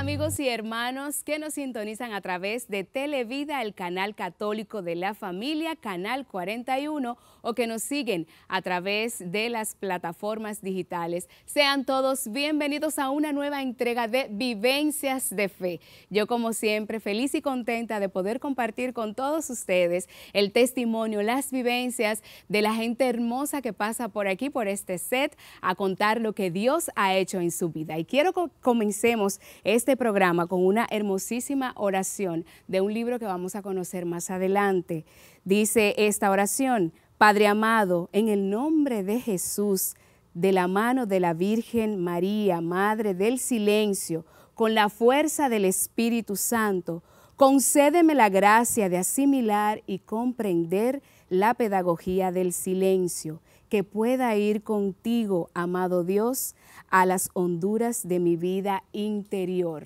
amigos y hermanos que nos sintonizan a través de Televida, el canal católico de la familia, Canal 41, o que nos siguen a través de las plataformas digitales. Sean todos bienvenidos a una nueva entrega de Vivencias de Fe. Yo como siempre feliz y contenta de poder compartir con todos ustedes el testimonio, las vivencias de la gente hermosa que pasa por aquí, por este set, a contar lo que Dios ha hecho en su vida. Y quiero que comencemos este este programa con una hermosísima oración de un libro que vamos a conocer más adelante. Dice esta oración, Padre amado, en el nombre de Jesús, de la mano de la Virgen María, Madre del Silencio, con la fuerza del Espíritu Santo, concédeme la gracia de asimilar y comprender la pedagogía del silencio que pueda ir contigo, amado Dios, a las honduras de mi vida interior.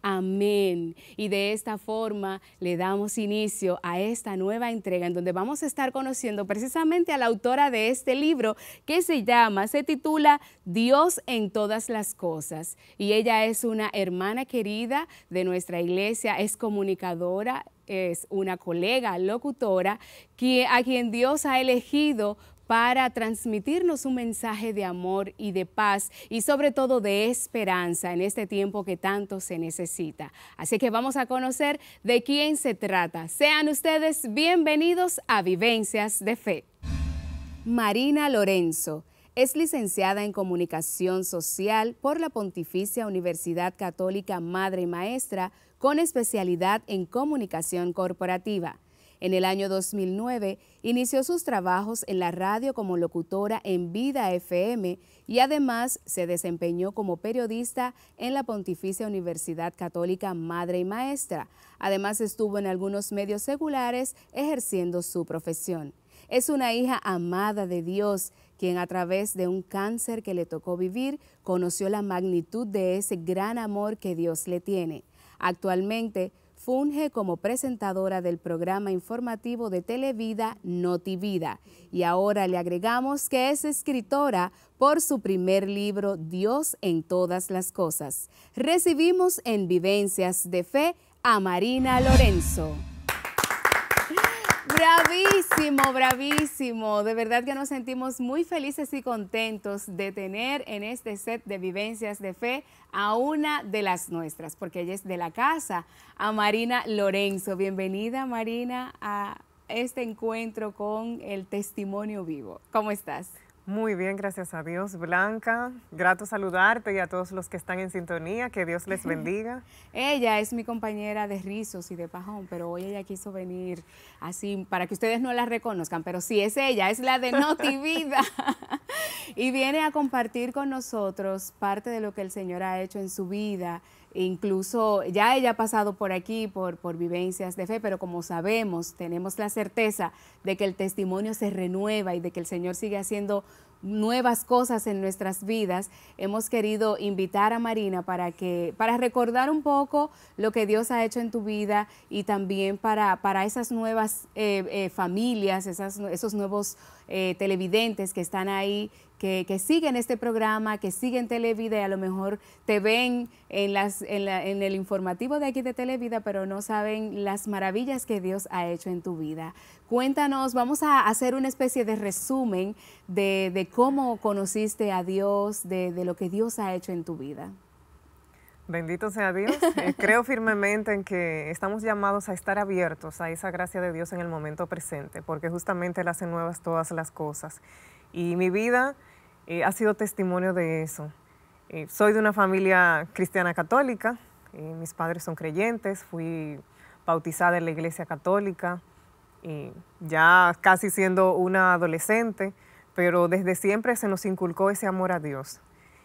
Amén. Y de esta forma le damos inicio a esta nueva entrega en donde vamos a estar conociendo precisamente a la autora de este libro que se llama, se titula Dios en todas las cosas. Y ella es una hermana querida de nuestra iglesia, es comunicadora, es una colega locutora a quien Dios ha elegido para transmitirnos un mensaje de amor y de paz y sobre todo de esperanza en este tiempo que tanto se necesita. Así que vamos a conocer de quién se trata. Sean ustedes bienvenidos a Vivencias de Fe. Marina Lorenzo. Es licenciada en Comunicación Social por la Pontificia Universidad Católica Madre y Maestra con especialidad en Comunicación Corporativa. En el año 2009 inició sus trabajos en la radio como locutora en Vida FM y además se desempeñó como periodista en la Pontificia Universidad Católica Madre y Maestra. Además estuvo en algunos medios seculares ejerciendo su profesión. Es una hija amada de Dios, quien a través de un cáncer que le tocó vivir, conoció la magnitud de ese gran amor que Dios le tiene. Actualmente, funge como presentadora del programa informativo de Televida Notivida y ahora le agregamos que es escritora por su primer libro Dios en todas las cosas. Recibimos en Vivencias de Fe a Marina Lorenzo. Bravísimo, bravísimo. De verdad que nos sentimos muy felices y contentos de tener en este set de vivencias de fe a una de las nuestras, porque ella es de la casa, a Marina Lorenzo. Bienvenida, Marina, a este encuentro con el testimonio vivo. ¿Cómo estás? Muy bien, gracias a Dios, Blanca. Grato saludarte y a todos los que están en sintonía. Que Dios les bendiga. ella es mi compañera de rizos y de pajón, pero hoy ella quiso venir así para que ustedes no la reconozcan, pero sí es ella, es la de Noti Vida. y viene a compartir con nosotros parte de lo que el Señor ha hecho en su vida incluso ya ella ha pasado por aquí por, vivencias de fe, pero como sabemos, tenemos la certeza de que el testimonio se renueva y de que el Señor sigue haciendo nuevas cosas en nuestras vidas, hemos querido invitar a Marina para que para recordar un poco lo que Dios ha hecho en tu vida y también para, para esas nuevas eh, eh, familias, esas, esos nuevos eh, televidentes que están ahí que, siguen este programa, que siguen Televida y a lo mejor te ven en, el informativo de aquí de Televida, pero no saben las maravillas que Dios ha hecho en tu vida. Cuéntanos, vamos a hacer una especie de resumen de, cómo conociste a Dios, de, lo que Dios ha hecho en tu vida. Bendito sea Dios. Eh, creo firmemente en que estamos llamados a estar abiertos a esa gracia de Dios en el momento presente, porque justamente Él hace nuevas todas las cosas. Y mi vida eh, ha sido testimonio de eso. Eh, soy de una familia cristiana católica, eh, mis padres son creyentes, fui bautizada en la iglesia católica, ya casi siendo una adolescente, pero desde siempre se nos inculcó ese amor a Dios.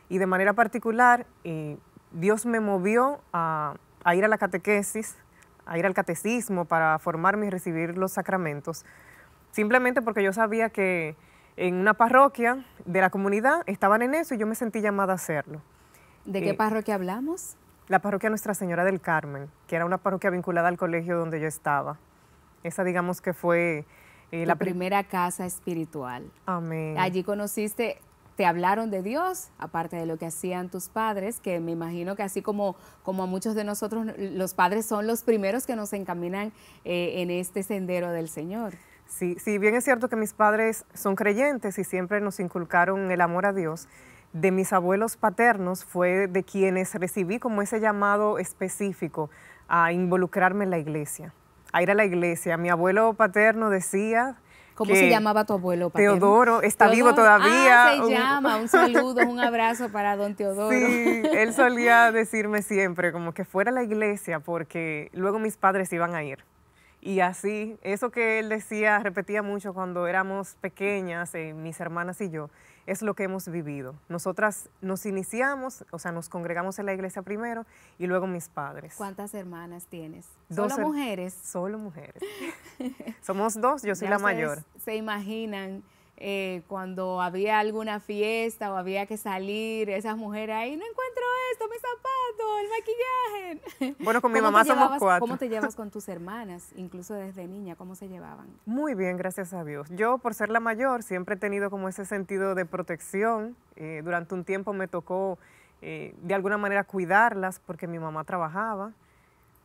Y de manera particular, Dios me movió a ir a la catequesis, a ir al catecismo para formarme y recibir los sacramentos, simplemente porque yo sabía que en una parroquia de la comunidad, estaban en eso y yo me sentí llamada a hacerlo. ¿De qué eh, parroquia hablamos? La parroquia Nuestra Señora del Carmen, que era una parroquia vinculada al colegio donde yo estaba. Esa digamos que fue... Eh, la primera casa espiritual. Amén. Allí conociste te hablaron de Dios, aparte de lo que hacían tus padres, que me imagino que así como, como a muchos de nosotros, los padres son los primeros que nos encaminan eh, en este sendero del Señor. Sí, sí, bien es cierto que mis padres son creyentes y siempre nos inculcaron el amor a Dios, de mis abuelos paternos fue de quienes recibí como ese llamado específico a involucrarme en la iglesia, a ir a la iglesia. Mi abuelo paterno decía... ¿Cómo se llamaba tu abuelo paterno? Teodoro, está vivo todavía. Ah, se llama, un saludo, un abrazo para don Teodoro. Sí, él solía decirme siempre como que fuera a la iglesia porque luego mis padres iban a ir. Y así, eso que él decía, repetía mucho cuando éramos pequeñas, eh, mis hermanas y yo, es lo que hemos vivido. Nosotras nos iniciamos, o sea, nos congregamos en la iglesia primero y luego mis padres. ¿Cuántas hermanas tienes? Dos ¿Solo mujeres? Solo mujeres. Somos dos, yo soy la mayor. Se imaginan eh, cuando había alguna fiesta o había que salir, esas mujeres ahí, no encuentro esto, mis zapatos, el maquillaje. Bueno, con mi mamá somos cuatro. ¿Cómo te llevas con tus hermanas, incluso desde niña? ¿Cómo se llevaban? Muy bien, gracias a Dios. Yo, por ser la mayor, siempre he tenido como ese sentido de protección. Eh, durante un tiempo me tocó, eh, de alguna manera, cuidarlas porque mi mamá trabajaba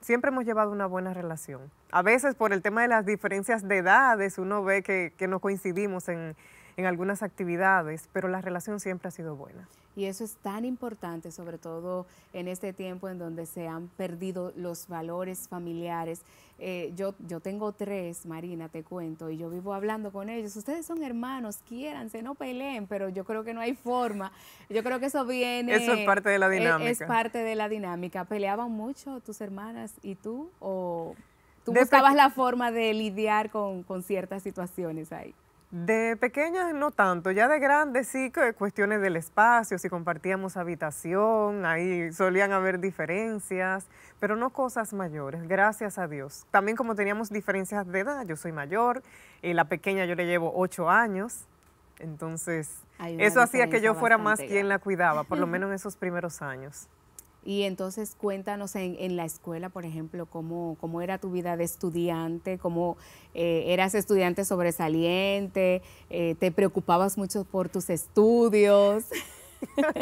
siempre hemos llevado una buena relación. A veces por el tema de las diferencias de edades uno ve que, que no coincidimos en, en algunas actividades, pero la relación siempre ha sido buena. Y eso es tan importante, sobre todo en este tiempo en donde se han perdido los valores familiares. Eh, yo, yo tengo tres, Marina, te cuento, y yo vivo hablando con ellos. Ustedes son hermanos, quiéranse, no peleen, pero yo creo que no hay forma. Yo creo que eso viene... Eso es parte de la eh, dinámica. Es, es parte de la dinámica. ¿Peleaban mucho tus hermanas y tú? ¿O tú buscabas la forma de lidiar con, con ciertas situaciones ahí? De pequeñas no tanto, ya de grandes sí, eh, cuestiones del espacio, si compartíamos habitación, ahí solían haber diferencias, pero no cosas mayores, gracias a Dios. También como teníamos diferencias de edad, yo soy mayor, y eh, la pequeña yo le llevo ocho años, entonces eso hacía que yo fuera más quien la cuidaba, por lo menos en esos primeros años. Y entonces cuéntanos en, la escuela, por ejemplo, cómo, cómo, era tu vida de estudiante, cómo eh, eras estudiante sobresaliente, eh, te preocupabas mucho por tus estudios.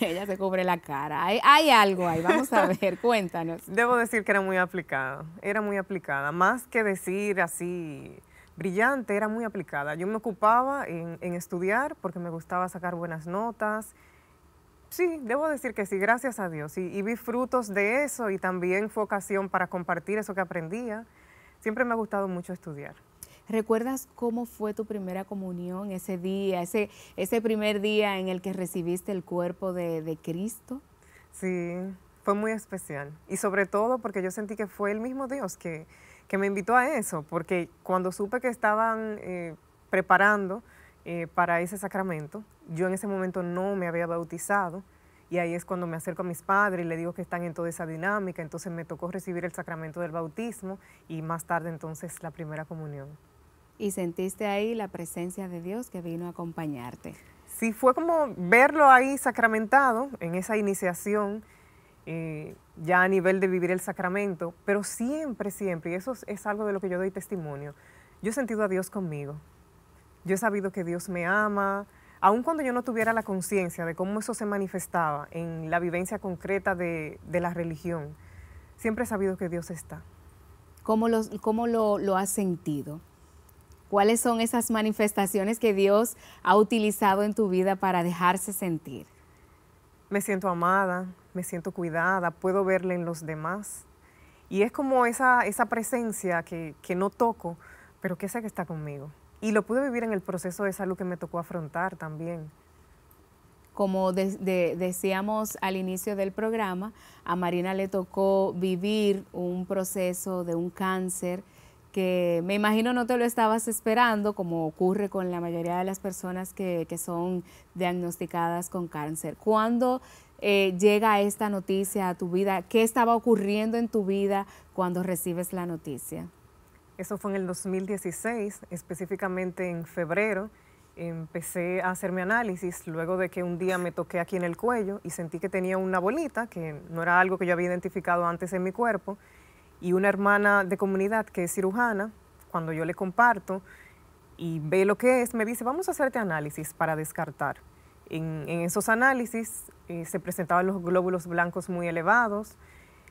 Ella se cubre la cara. Hay, algo ahí, vamos a ver, cuéntanos. Debo decir que era muy aplicada, era muy aplicada. Más que decir así brillante, era muy aplicada. Yo me ocupaba en estudiar porque me gustaba sacar buenas notas, Sí, debo decir que sí, gracias a Dios. Y, vi frutos de eso y también fue ocasión para compartir eso que aprendía. ¿ah? Siempre me ha gustado mucho estudiar. ¿Recuerdas cómo fue tu primera comunión ese día, ese, ese primer día en el que recibiste el cuerpo de, Cristo? Sí, fue muy especial. Y sobre todo porque yo sentí que fue el mismo Dios que, me invitó a eso, porque cuando supe que estaban eh, preparando, eh, para ese sacramento. Yo en ese momento no me había bautizado y ahí es cuando me acerco a mis padres y le digo que están en toda esa dinámica, entonces me tocó recibir el sacramento del bautismo y más tarde entonces la primera comunión. ¿Y sentiste ahí la presencia de Dios que vino a acompañarte? Sí, fue como verlo ahí sacramentado en esa iniciación, eh, ya a nivel de vivir el sacramento, pero siempre, siempre, y eso es algo de lo que yo doy testimonio, yo he sentido a Dios conmigo, yo he sabido que Dios me ama, aun cuando yo no tuviera la conciencia de cómo eso se manifestaba en la vivencia concreta de, la religión, siempre he sabido que Dios está. ¿Cómo, lo, has sentido? ¿Cuáles son esas manifestaciones que Dios ha utilizado en tu vida para dejarse sentir? Me siento amada, me siento cuidada, puedo verle en los demás. Y es como esa, presencia que, que no toco, pero que sé que está conmigo. Y lo pude vivir en el proceso de salud que me tocó afrontar también. Como decíamos al inicio del programa, a Marina le tocó vivir un proceso de un cáncer que me imagino no te lo estabas esperando, como ocurre con la mayoría de las personas que, son diagnosticadas con cáncer. ¿Cuándo eh, llega esta noticia a tu vida? ¿Qué estaba ocurriendo en tu vida cuando recibes la noticia? Eso fue en el 2016, específicamente en febrero. Empecé a hacer mi análisis luego de que un día me toqué aquí en el cuello y sentí que tenía una bolita, que no era algo que yo había identificado antes en mi cuerpo. Y una hermana de comunidad que es cirujana, cuando yo le comparto y ve lo que es, me dice, vamos a hacerte análisis para descartar. En, esos análisis eh, se presentaban los glóbulos blancos muy elevados,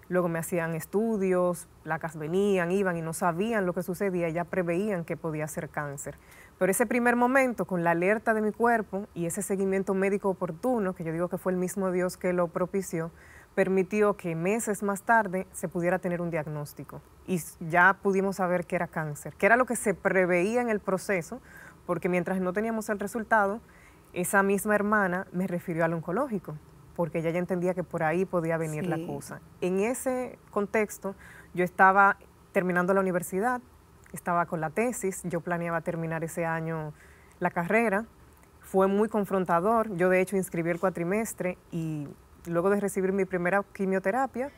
Luego me hacían estudios, placas venían, iban y no sabían lo que sucedía, ya preveían que podía ser cáncer. Pero ese primer momento, con la alerta de mi cuerpo y ese seguimiento médico oportuno, que yo digo que fue el mismo Dios que lo propició, permitió que meses más tarde se pudiera tener un diagnóstico y ya pudimos saber que era cáncer, que era lo que se preveía en el proceso, porque mientras no teníamos el resultado, esa misma hermana me refirió al oncológico porque ella ya entendía que por ahí podía venir la cosa. En ese contexto, yo estaba terminando la universidad, estaba con la tesis, yo planeaba terminar ese año la carrera, fue muy confrontador, yo de hecho inscribí el cuatrimestre y luego de recibir mi primera quimioterapia,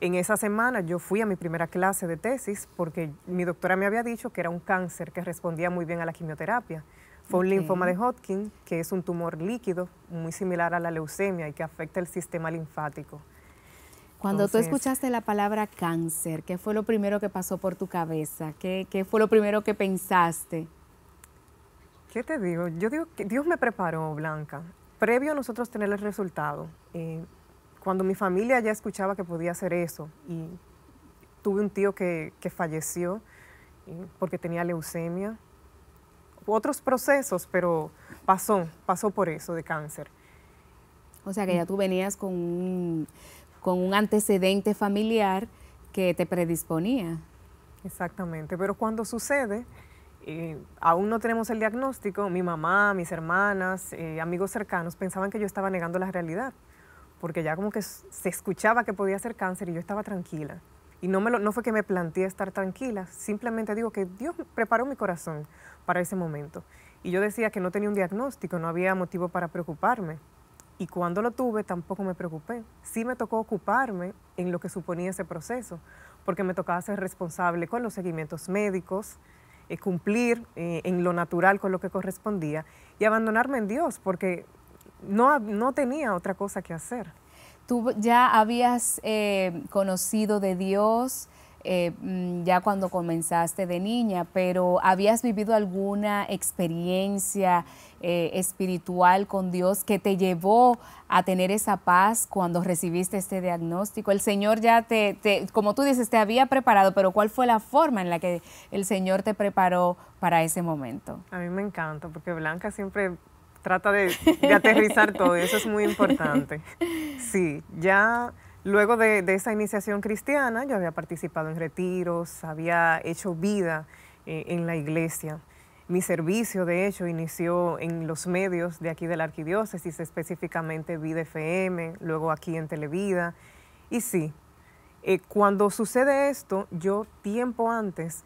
en esa semana yo fui a mi primera clase de tesis porque mi doctora me había dicho que era un cáncer que respondía muy bien a la quimioterapia. Fue un linfoma de Hodgkin, que es un tumor líquido muy similar a la leucemia y que afecta el sistema linfático. Cuando tú escuchaste la palabra cáncer, ¿qué fue lo primero que pasó por tu cabeza? ¿Qué, fue lo primero que pensaste? ¿Qué te digo? Yo digo que Dios me preparó, Blanca. Previo a nosotros tener el resultado, eh, cuando mi familia ya escuchaba que podía hacer eso y tuve un tío que falleció eh, porque tenía leucemia, otros procesos, pero pasó, pasó por eso de cáncer. O sea que ya tú venías con un, antecedente familiar que te predisponía. Exactamente, pero cuando sucede, eh, aún no tenemos el diagnóstico, mi mamá, mis hermanas, eh, amigos cercanos pensaban que yo estaba negando la realidad, porque ya como que se escuchaba que podía ser cáncer y yo estaba tranquila. Y no, fue que me planteé estar tranquila, simplemente digo que Dios preparó mi corazón para ese momento. Y yo decía que no tenía un diagnóstico, no había motivo para preocuparme. Y cuando lo tuve tampoco me preocupé. Sí me tocó ocuparme en lo que suponía ese proceso, porque me tocaba ser responsable con los seguimientos médicos, eh, cumplir eh, en lo natural con lo que correspondía y abandonarme en Dios, porque no, no tenía otra cosa que hacer tú ya habías eh, conocido de Dios eh, mm, ya cuando comenzaste de niña, pero ¿habías vivido alguna experiencia eh, espiritual con Dios que te llevó a tener esa paz cuando recibiste este diagnóstico? El Señor ya te, te, como tú dices, te había preparado, pero ¿cuál fue la forma en la que el Señor te preparó para ese momento? A mí me encanta, porque Blanca siempre trata de, aterrizar todo, eso es muy importante. Sí, ya luego de, esa iniciación cristiana, yo había participado en retiros, había hecho vida eh, en la iglesia. Mi servicio, de hecho, inició en los medios de aquí de la arquidiócesis, específicamente Vida FM, luego aquí en Televida. Y sí, eh, cuando sucede esto, yo tiempo antes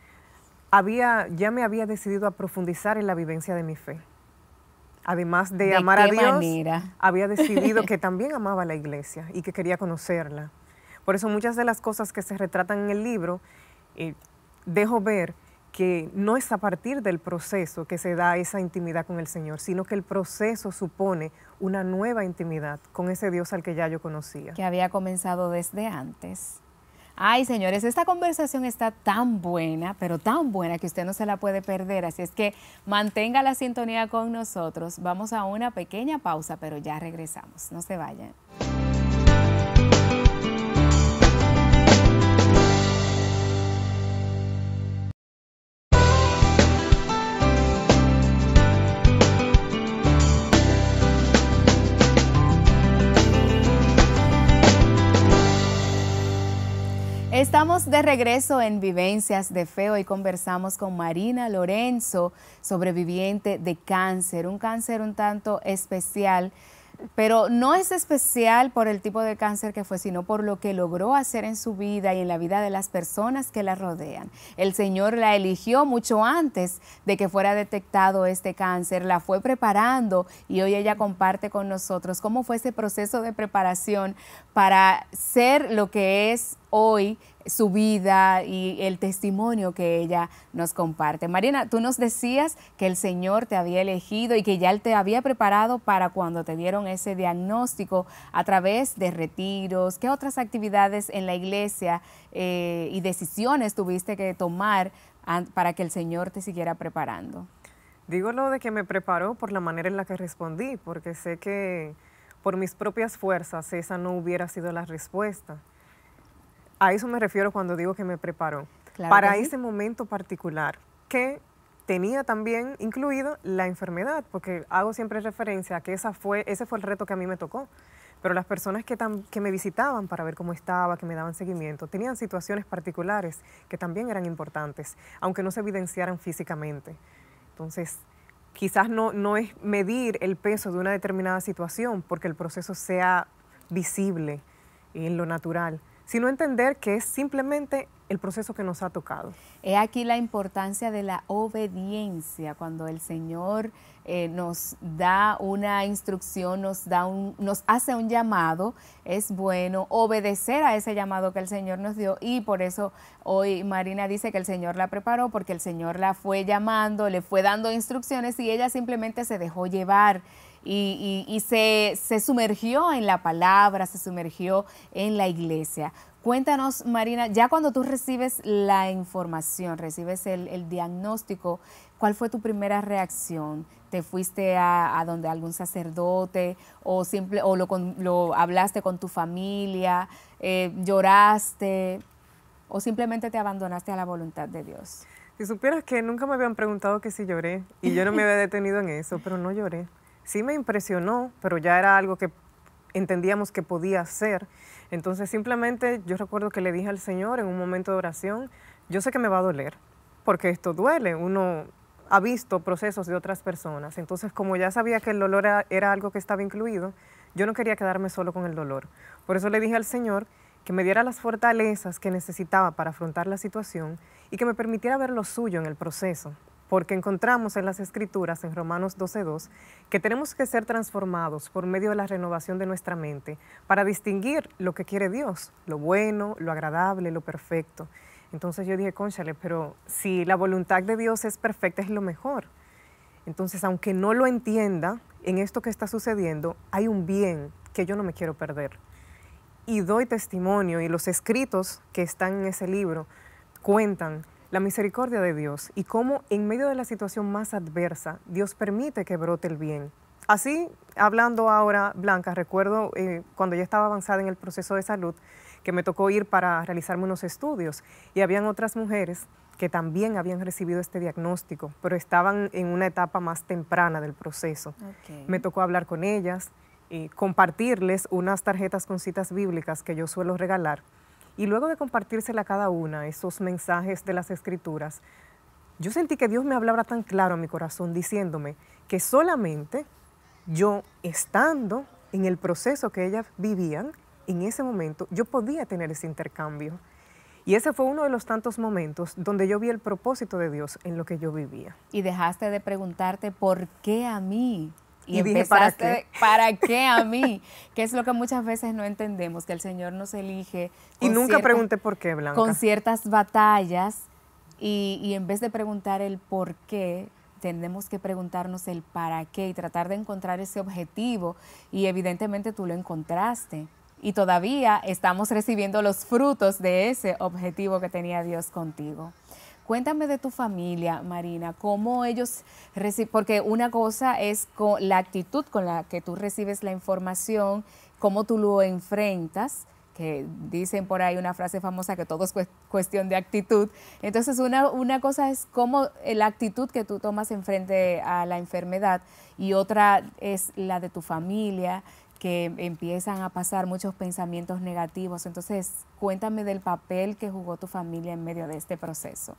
había, ya me había decidido a profundizar en la vivencia de mi fe además de, amar a Dios, había decidido que también amaba la iglesia y que quería conocerla. Por eso muchas de las cosas que se retratan en el libro, eh, dejo ver que no es a partir del proceso que se da esa intimidad con el Señor, sino que el proceso supone una nueva intimidad con ese Dios al que ya yo conocía. Que había comenzado desde antes. Ay, señores, esta conversación está tan buena, pero tan buena que usted no se la puede perder. Así es que mantenga la sintonía con nosotros. Vamos a una pequeña pausa, pero ya regresamos. No se vayan. Estamos de regreso en Vivencias de Feo y conversamos con Marina Lorenzo, sobreviviente de cáncer, un cáncer un tanto especial, pero no es especial por el tipo de cáncer que fue, sino por lo que logró hacer en su vida y en la vida de las personas que la rodean. El Señor la eligió mucho antes de que fuera detectado este cáncer, la fue preparando y hoy ella comparte con nosotros cómo fue ese proceso de preparación para ser lo que es hoy su vida y el testimonio que ella nos comparte. Marina, tú nos decías que el Señor te había elegido y que ya Él te había preparado para cuando te dieron ese diagnóstico a través de retiros, qué otras actividades en la iglesia eh, y decisiones tuviste que tomar para que el Señor te siguiera preparando. Digo lo de que me preparó por la manera en la que respondí, porque sé que por mis propias fuerzas esa no hubiera sido la respuesta. A eso me refiero cuando digo que me preparó. para ese momento particular que tenía también incluida la enfermedad, porque hago siempre referencia a que esa fue, ese fue el reto que a mí me tocó. Pero las personas que, me visitaban para ver cómo estaba, que me daban seguimiento, tenían situaciones particulares que también eran importantes, aunque no se evidenciaran físicamente. Entonces, quizás no, no es medir el peso de una determinada situación porque el proceso sea visible en lo natural, sino entender que es simplemente el proceso que nos ha tocado. He aquí la importancia de la obediencia, cuando el Señor eh, nos da una instrucción, nos, da un, nos hace un llamado, es bueno obedecer a ese llamado que el Señor nos dio y por eso hoy Marina dice que el Señor la preparó porque el Señor la fue llamando, le fue dando instrucciones y ella simplemente se dejó llevar y, se, sumergió en la palabra, se sumergió en la iglesia. Cuéntanos, Marina, ya cuando tú recibes la información, recibes el, diagnóstico, ¿cuál fue tu primera reacción? ¿Te fuiste a, donde algún sacerdote o, simple, lo, hablaste con tu familia? Eh, ¿Lloraste? ¿O simplemente te abandonaste a la voluntad de Dios? Si supieras que nunca me habían preguntado que si lloré y yo no me había detenido en eso, pero no lloré sí me impresionó, pero ya era algo que entendíamos que podía ser. Entonces simplemente yo recuerdo que le dije al Señor en un momento de oración, yo sé que me va a doler, porque esto duele, uno ha visto procesos de otras personas. Entonces como ya sabía que el dolor era, era algo que estaba incluido, yo no quería quedarme solo con el dolor. Por eso le dije al Señor que me diera las fortalezas que necesitaba para afrontar la situación y que me permitiera ver lo suyo en el proceso, porque encontramos en las Escrituras, en Romanos 12.2, que tenemos que ser transformados por medio de la renovación de nuestra mente para distinguir lo que quiere Dios, lo bueno, lo agradable, lo perfecto. Entonces yo dije, conchale, pero si la voluntad de Dios es perfecta, es lo mejor. Entonces, aunque no lo entienda, en esto que está sucediendo hay un bien que yo no me quiero perder. Y doy testimonio y los escritos que están en ese libro cuentan la misericordia de Dios y cómo en medio de la situación más adversa Dios permite que brote el bien. Así, hablando ahora, Blanca, recuerdo eh, cuando ya estaba avanzada en el proceso de salud que me tocó ir para realizarme unos estudios y habían otras mujeres que también habían recibido este diagnóstico, pero estaban en una etapa más temprana del proceso. Me tocó hablar con ellas y compartirles unas tarjetas con citas bíblicas que yo suelo regalar y luego de compartírsela a cada una, esos mensajes de las escrituras, yo sentí que Dios me hablaba tan claro a mi corazón, diciéndome que solamente yo estando en el proceso que ellas vivían, en ese momento yo podía tener ese intercambio. Y ese fue uno de los tantos momentos donde yo vi el propósito de Dios en lo que yo vivía. Y dejaste de preguntarte, ¿por qué a mí? Y, ¿para qué? ¿para qué a mí? que es lo que muchas veces no entendemos, que el Señor nos elige. Y nunca por qué, Con ciertas batallas y, y en vez de preguntar el por qué, tenemos que preguntarnos el para qué y tratar de encontrar ese objetivo. Y evidentemente tú lo encontraste. Y todavía estamos recibiendo los frutos de ese objetivo que tenía Dios contigo. Cuéntame de tu familia, Marina, cómo ellos reciben, porque una cosa es con la actitud con la que tú recibes la información, cómo tú lo enfrentas, que dicen por ahí una frase famosa que todo es cuestión de actitud. Entonces, una, una cosa es cómo eh, la actitud que tú tomas en frente a la enfermedad y otra es la de tu familia, que empiezan a pasar muchos pensamientos negativos. Entonces, cuéntame del papel que jugó tu familia en medio de este proceso.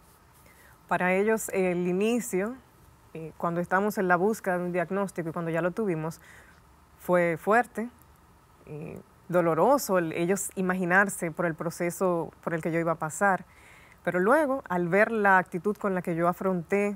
Para ellos el inicio, eh, cuando estamos en la búsqueda de un diagnóstico y cuando ya lo tuvimos, fue fuerte, y eh, doloroso ellos imaginarse por el proceso por el que yo iba a pasar. Pero luego, al ver la actitud con la que yo afronté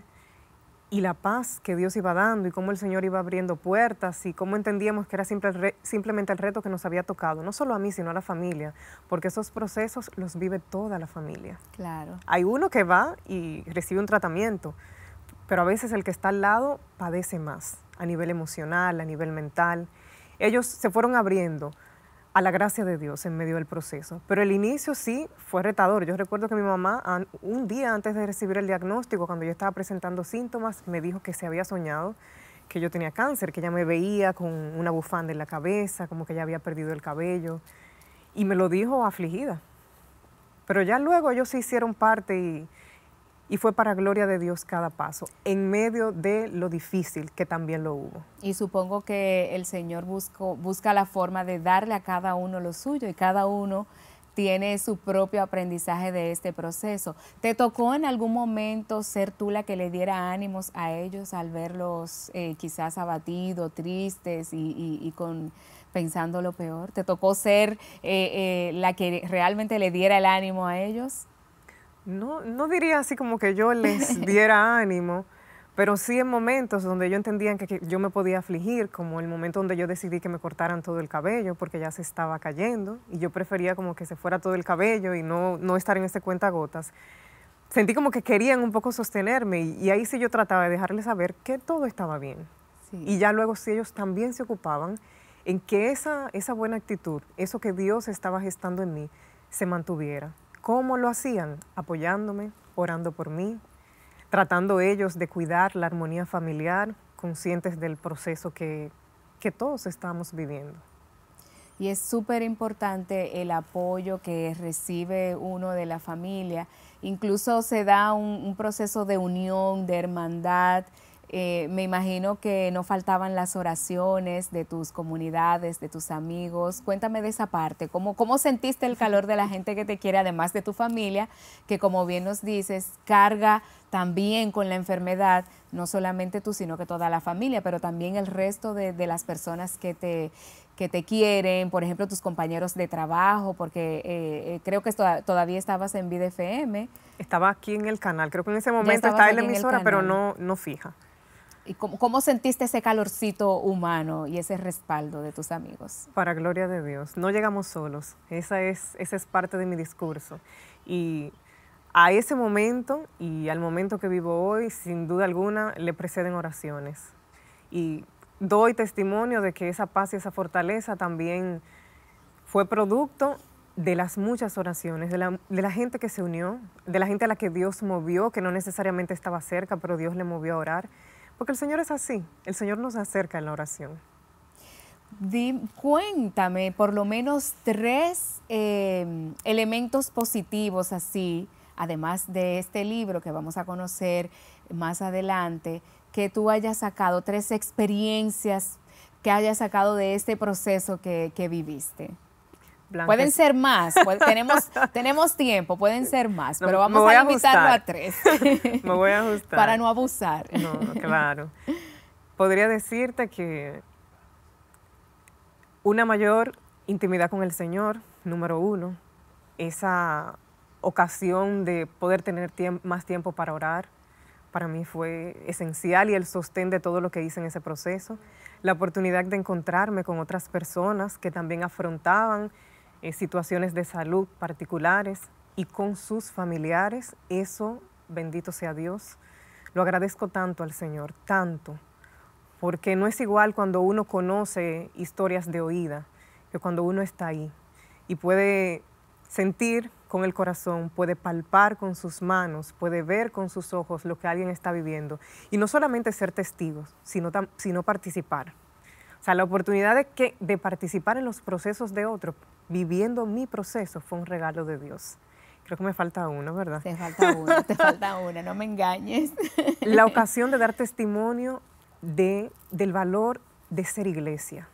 y la paz que Dios iba dando y cómo el Señor iba abriendo puertas y cómo entendíamos que era simplemente el reto que nos había tocado, no solo a mí, sino a la familia, porque esos procesos los vive toda la familia. Claro. Hay uno que va y recibe un tratamiento, pero a veces el que está al lado padece más a nivel emocional, a nivel mental. Ellos se fueron abriendo, a la gracia de Dios en medio del proceso. Pero el inicio sí fue retador. Yo recuerdo que mi mamá, un día antes de recibir el diagnóstico, cuando yo estaba presentando síntomas, me dijo que se había soñado que yo tenía cáncer, que ya me veía con una bufanda en la cabeza, como que ya había perdido el cabello. Y me lo dijo afligida. Pero ya luego ellos se hicieron parte y y fue para gloria de Dios cada paso, en medio de lo difícil que también lo hubo. Y supongo que el Señor busca la forma de darle a cada uno lo suyo y cada uno tiene su propio aprendizaje de este proceso. ¿Te tocó en algún momento ser tú la que le diera ánimos a ellos al verlos eh, quizás abatidos, tristes y, con pensando lo peor? ¿Te tocó ser eh, eh, la que realmente le diera el ánimo a ellos? no, diría así como que yo les diera ánimo, pero sí en momentos donde yo entendía que, yo me podía afligir, como el momento donde yo decidí que me cortaran todo el cabello porque ya se estaba cayendo y yo prefería como que se fuera todo el cabello y no, estar en este cuentagotas. Sentí como que querían un poco sostenerme y, ahí sí yo trataba de dejarles saber que todo estaba bien. Y ya luego sí ellos también se ocupaban en que esa buena actitud, eso que Dios estaba gestando en mí, se mantuviera. ¿Cómo lo hacían? Apoyándome, orando por mí, tratando ellos de cuidar la armonía familiar, conscientes del proceso que, todos estamos viviendo. Y es súper importante el apoyo que recibe uno de la familia. Incluso se da un proceso de unión, de hermandad, eh, me imagino que no faltaban las oraciones de tus comunidades, de tus amigos. Cuéntame de esa parte, ¿Cómo, ¿cómo sentiste el calor de la gente que te quiere, además de tu familia, que como bien nos dices, carga también con la enfermedad, no solamente tú, sino que toda la familia, pero también el resto de, las personas que te, que te quieren, por ejemplo, tus compañeros de trabajo, porque eh, eh, creo que todavía estabas en BDFM. Estaba aquí en el canal, creo que en ese momento estaba en la emisora, pero no, no fija. ¿Y cómo, sentiste ese calorcito humano y ese respaldo de tus amigos? Para gloria de Dios, no llegamos solos. Esa es, esa es parte de mi discurso. Y a ese momento y al momento que vivo hoy, sin duda alguna, le preceden oraciones. Y doy testimonio de que esa paz y esa fortaleza también fue producto de las muchas oraciones, de la, de la, gente que se unió, de la gente a la que Dios movió, que no necesariamente estaba cerca, pero Dios le movió a orar, porque el Señor es así, el Señor nos acerca en la oración. cuéntame por lo menos tres em, elementos positivos así, además de este libro que vamos a conocer más adelante, que tú hayas sacado, tres experiencias que hayas sacado de este proceso que viviste. Pueden ser más, tenemos, tenemos tiempo, pueden ser más, pero vamos a limitarlo a, tres. me voy a ajustar. Para no abusar. No, claro. Podría decirte que una mayor intimidad con el Señor, número uno, esa ocasión de poder tener más tiempo para orar, para mí fue esencial y el sostén de todo lo que hice en ese proceso. La oportunidad de encontrarme con otras personas que también afrontaban eh, situaciones de salud particulares y con sus familiares. Eso, bendito sea Dios, lo agradezco tanto al Señor, tanto, porque no es igual cuando uno conoce historias de oída que cuando uno está ahí y puede sentir con el corazón, puede palpar con sus manos, puede ver con sus ojos lo que alguien está viviendo. Y no solamente ser testigos, sino, sino participar. O sea, la oportunidad de, que, de participar en los procesos de otro, viviendo mi proceso, fue un regalo de Dios. Creo que me falta uno, ¿verdad? Te falta uno, te falta uno, no me engañes. La ocasión de dar testimonio del valor de ser iglesia,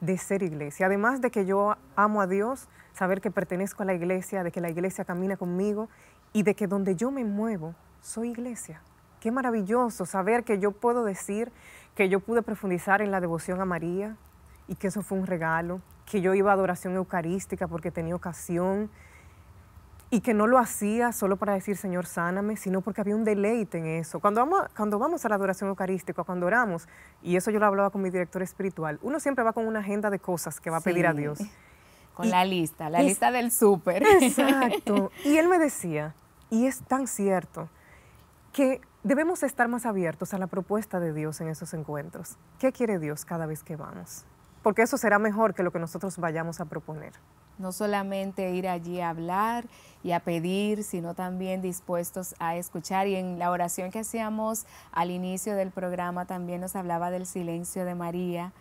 de ser iglesia. Además de que yo amo a Dios, saber que pertenezco a la iglesia, de que la iglesia camina conmigo y de que donde yo me muevo, soy iglesia qué maravilloso saber que yo puedo decir que yo pude profundizar en la devoción a María y que eso fue un regalo, que yo iba a adoración eucarística porque tenía ocasión y que no lo hacía solo para decir Señor, sáname, sino porque había un deleite en eso. Cuando vamos, cuando vamos a la adoración eucarística, cuando oramos, y eso yo lo hablaba con mi director espiritual, uno siempre va con una agenda de cosas que va a pedir a Dios. Con la lista, la lista del súper. Exacto. Y él me decía, y es tan cierto, que Debemos estar más abiertos a la propuesta de Dios en esos encuentros. ¿Qué quiere Dios cada vez que vamos? Porque eso será mejor que lo que nosotros vayamos a proponer. No solamente ir allí a hablar y a pedir, sino también dispuestos a escuchar. Y en la oración que hacíamos al inicio del programa también nos hablaba del silencio de María,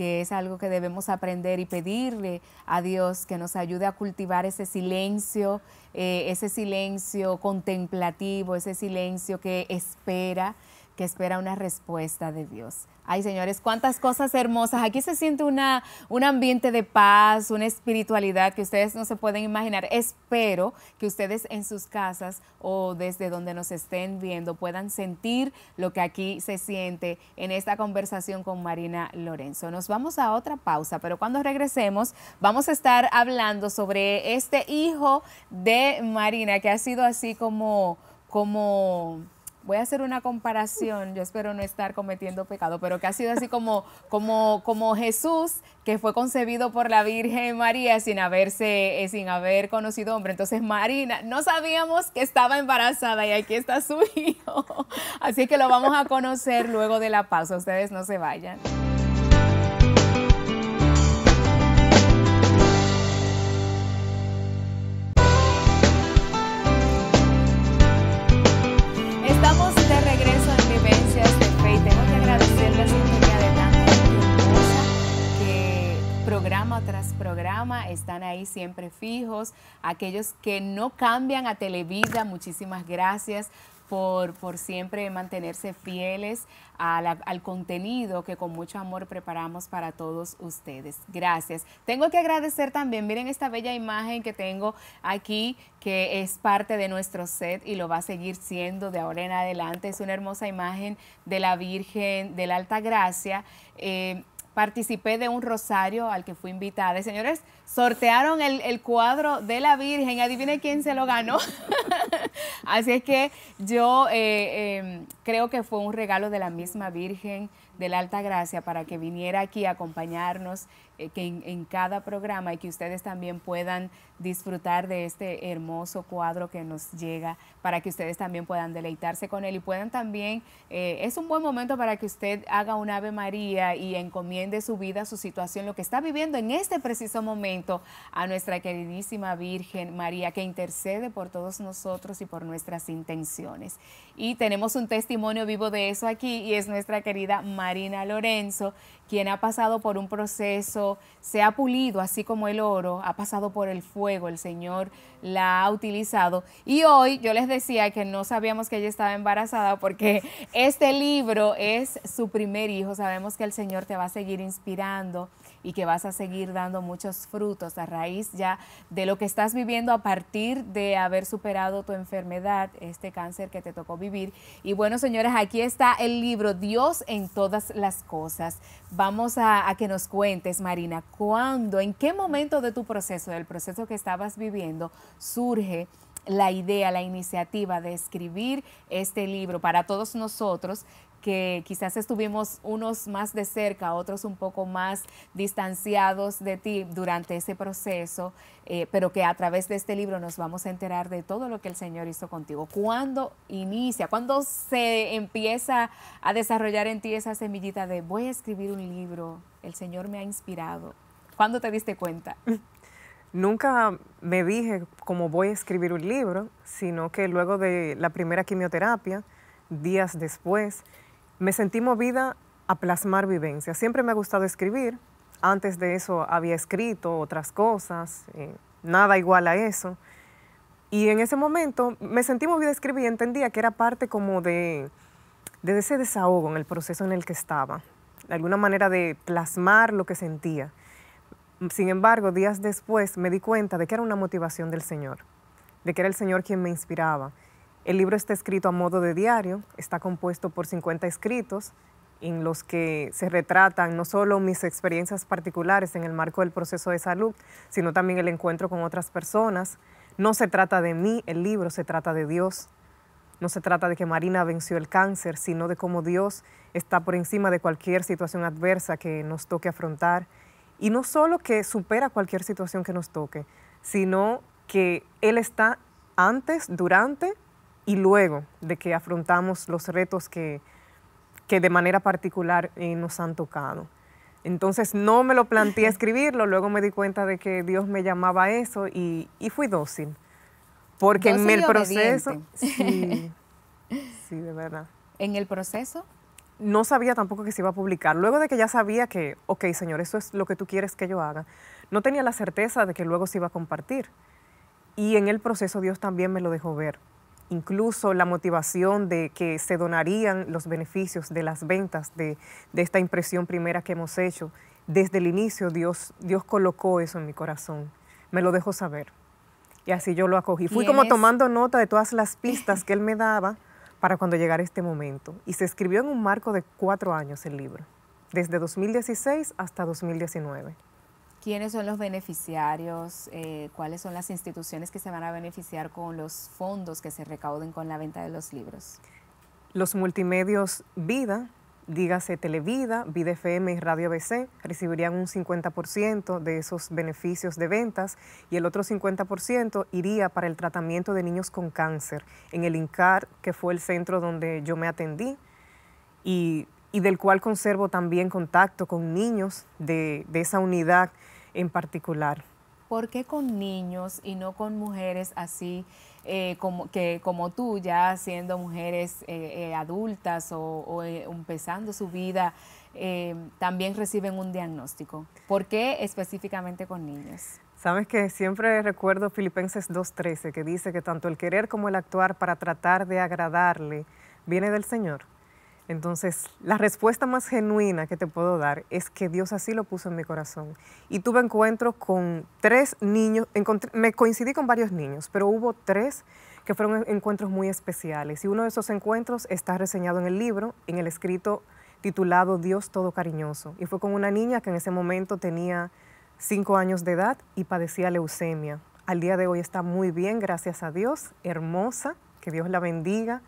que es algo que debemos aprender y pedirle a Dios que nos ayude a cultivar ese silencio, eh, ese silencio contemplativo, ese silencio que espera, que espera una respuesta de Dios. Ay, señores, cuántas cosas hermosas. Aquí se siente una, un ambiente de paz, una espiritualidad que ustedes no se pueden imaginar. Espero que ustedes en sus casas o desde donde nos estén viendo puedan sentir lo que aquí se siente en esta conversación con Marina Lorenzo. Nos vamos a otra pausa, pero cuando regresemos vamos a estar hablando sobre este hijo de Marina que ha sido así como como voy a hacer una comparación, yo espero no estar cometiendo pecado, pero que ha sido así como, como, como Jesús, que fue concebido por la Virgen María sin haberse, eh, sin haber conocido hombre. Entonces Marina, no sabíamos que estaba embarazada y aquí está su hijo. Así que lo vamos a conocer luego de la pausa. Ustedes no se vayan. programa tras están ahí siempre fijos. Aquellos que no cambian a Televida, muchísimas gracias por, por, siempre mantenerse fieles al contenido que con mucho amor preparamos para todos ustedes. Gracias. Tengo que agradecer también, miren esta bella imagen que tengo aquí, que es parte de nuestro set y lo va a seguir siendo de ahora en adelante. Es una hermosa imagen de la Virgen de la Alta Gracia. Eh, participé de un rosario al que fui invitada. señores, sortearon el, cuadro de la Virgen. Adivine quién se lo ganó. Así es que yo eh, em, creo que fue un regalo de la misma Virgen de la Alta Gracia para que viniera aquí a acompañarnos eh, que en, en, cada programa y que ustedes también puedan disfrutar de este hermoso cuadro que nos llega para que ustedes también puedan deleitarse con él y puedan también, eh, es un buen momento para que usted haga un Ave María y encomiende su vida, su situación, lo que está viviendo en este preciso momento a nuestra queridísima Virgen María que intercede por todos nosotros y por nuestras intenciones. Y tenemos un testimonio vivo de eso aquí y es nuestra querida Marina Lorenzo, quien ha pasado por un proceso, se ha pulido así como el oro, ha pasado por el fuego el Señor la ha utilizado. Y hoy yo les decía que no sabíamos que ella estaba embarazada porque este libro es su primer hijo. Sabemos que el Señor te va a seguir inspirando y que vas a seguir dando muchos frutos a raíz ya de lo que estás viviendo a partir de haber superado tu enfermedad, este cáncer que te tocó vivir. Y bueno, señores, aquí está el libro Dios en todas las cosas. Vamos a, a que nos cuentes, Marina, ¿cuándo, en qué momento de tu proceso, del proceso que estabas viviendo, surge la idea, la iniciativa de escribir este libro para todos nosotros que quizás estuvimos unos más de cerca, otros un poco más distanciados de ti durante ese proceso, eh, pero que a través de este libro nos vamos a enterar de todo lo que el Señor hizo contigo. ¿Cuándo inicia? ¿Cuándo se empieza a desarrollar en ti esa semillita de voy a escribir un libro? El Señor me ha inspirado. ¿Cuándo te diste cuenta? Nunca me dije como voy a escribir un libro, sino que luego de la primera quimioterapia, días después, me sentí movida a plasmar vivencia. Siempre me ha gustado escribir. Antes de eso había escrito otras cosas, eh, nada igual a eso. Y en ese momento me sentí movida a escribir y entendía que era parte como de, de ese desahogo en el proceso en el que estaba, de alguna manera de plasmar lo que sentía. Sin embargo, días después me di cuenta de que era una motivación del Señor, de que era el Señor quien me inspiraba, el libro está escrito a modo de diario, está compuesto por 50 escritos en los que se retratan no solo mis experiencias particulares en el marco del proceso de salud, sino también el encuentro con otras personas. No se trata de mí, el libro se trata de Dios. No se trata de que Marina venció el cáncer, sino de cómo Dios está por encima de cualquier situación adversa que nos toque afrontar. Y no solo que supera cualquier situación que nos toque, sino que Él está antes, durante y luego de que afrontamos los retos que, de manera particular eh, nos han tocado. Entonces no me lo planteé escribirlo, luego me di cuenta de que Dios me llamaba a eso y, fui dócil. Porque en el proceso... Sí, sí, de verdad. ¿En el proceso? No sabía tampoco que se iba a publicar. Luego de que ya sabía que, ok, señor, eso es lo que tú quieres que yo haga, no tenía la certeza de que luego se iba a compartir. Y en el proceso Dios también me lo dejó ver incluso la motivación de que se donarían los beneficios de las ventas de, esta impresión primera que hemos hecho. Desde el inicio Dios, Dios colocó eso en mi corazón, me lo dejó saber. Y así yo lo acogí. Fui como tomando nota de todas las pistas que él me daba para cuando llegara este momento. Y se escribió en un marco de cuatro años el libro, desde 2016 hasta 2019 quiénes son los beneficiarios, eh, cuáles son las instituciones que se van a beneficiar con los fondos que se recauden con la venta de los libros. Los multimedios Vida, dígase Televida, Vida FM y Radio BC, recibirían un 50% de esos beneficios de ventas y el otro 50% iría para el tratamiento de niños con cáncer en el INCAR, que fue el centro donde yo me atendí. Y y del cual conservo también contacto con niños de, esa unidad en particular. ¿Por qué con niños y no con mujeres así eh, como, que, como tú, ya siendo mujeres eh, eh, adultas o, o empezando su vida, también reciben un diagnóstico? ¿Por qué específicamente con niños? Sabes que siempre recuerdo Filipenses 2.13 que dice que tanto el querer como el actuar para tratar de agradarle viene del Señor. Entonces, la respuesta más genuina que te puedo dar es que Dios así lo puso en mi corazón. Y tuve encuentros con tres niños, me coincidí con varios niños, pero hubo tres que fueron encuentros muy especiales. Y uno de esos encuentros está reseñado en el libro, en el escrito titulado Dios Todo Cariñoso. Y fue con una niña que en ese momento tenía cinco años de edad y padecía leucemia. Al día de hoy está muy bien, gracias a Dios, hermosa, que Dios la bendiga.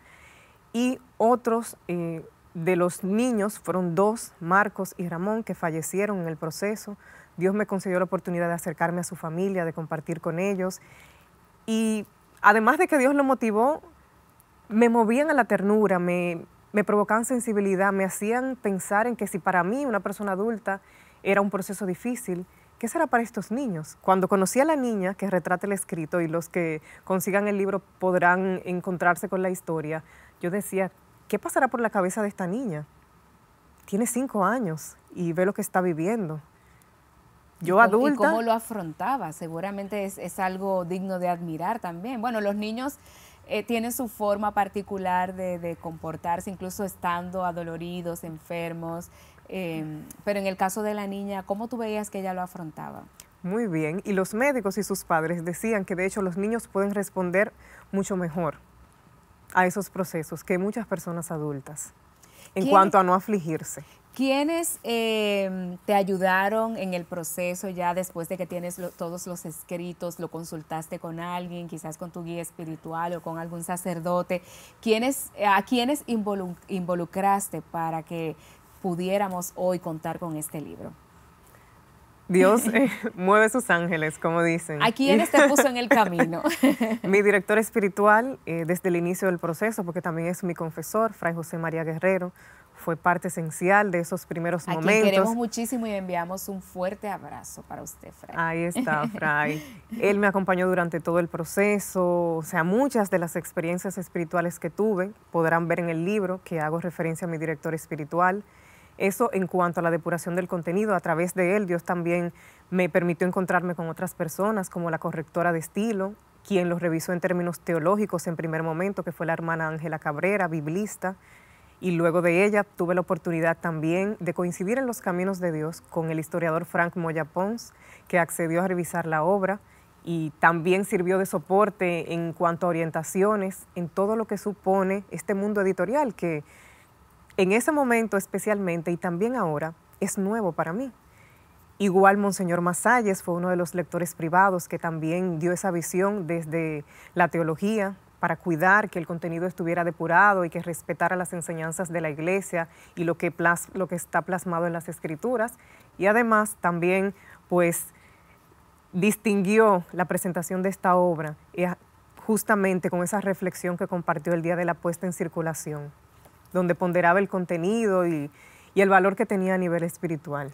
Y otros... Eh, de los niños fueron dos, Marcos y Ramón, que fallecieron en el proceso. Dios me concedió la oportunidad de acercarme a su familia, de compartir con ellos. Y además de que Dios lo motivó, me movían a la ternura, me, provocaban sensibilidad, me hacían pensar en que si para mí, una persona adulta, era un proceso difícil, ¿qué será para estos niños? Cuando conocí a la niña que retrata el escrito y los que consigan el libro podrán encontrarse con la historia, yo decía, ¿qué pasará por la cabeza de esta niña? Tiene cinco años y ve lo que está viviendo. Yo adulta. ¿Y cómo lo afrontaba? Seguramente es, algo digno de admirar también. Bueno, los niños eh, tienen su forma particular de, comportarse, incluso estando adoloridos, enfermos. Em, pero en el caso de la niña, ¿cómo tú veías que ella lo afrontaba? Muy bien. Y los médicos y sus padres decían que de hecho los niños pueden responder mucho mejor a esos procesos que muchas personas adultas en cuanto a no afligirse. ¿Quiénes em, te ayudaron en el proceso ya después de que tienes todos los escritos, lo consultaste con alguien, quizás con tu guía espiritual o con algún sacerdote? ¿Quiénes, ¿A quiénes involucraste para que pudiéramos hoy contar con este libro? Dios eh, mueve sus ángeles, como dicen. Aquí él te puso en el camino? mi director espiritual eh, desde el inicio del proceso, porque también es mi confesor, Fray José María Guerrero, fue parte esencial de esos primeros momentos. Aquí queremos muchísimo y enviamos un fuerte abrazo para usted, Fray. Ahí está, Fray. Él me acompañó durante todo el proceso, o sea, muchas de las experiencias espirituales que tuve podrán ver en el libro que hago referencia a mi director espiritual. Eso en cuanto a la depuración del contenido, a través de él Dios también me permitió encontrarme con otras personas como la correctora de estilo, quien los revisó en términos teológicos en primer momento, que fue la hermana Ángela Cabrera, biblista, y luego de ella tuve la oportunidad también de coincidir en los caminos de Dios con el historiador Frank Moya Pons, que accedió a revisar la obra y también sirvió de soporte en cuanto a orientaciones en todo lo que supone este mundo editorial que en ese momento especialmente y también ahora, es nuevo para mí. Igual Monseñor Masalles fue uno de los lectores privados que también dio esa visión desde la teología para cuidar que el contenido estuviera depurado y que respetara las enseñanzas de la iglesia y lo que, lo que está plasmado en las escrituras. Y además también pues distinguió la presentación de esta obra eh, justamente con esa reflexión que compartió el día de la puesta en circulación donde ponderaba el contenido y, el valor que tenía a nivel espiritual.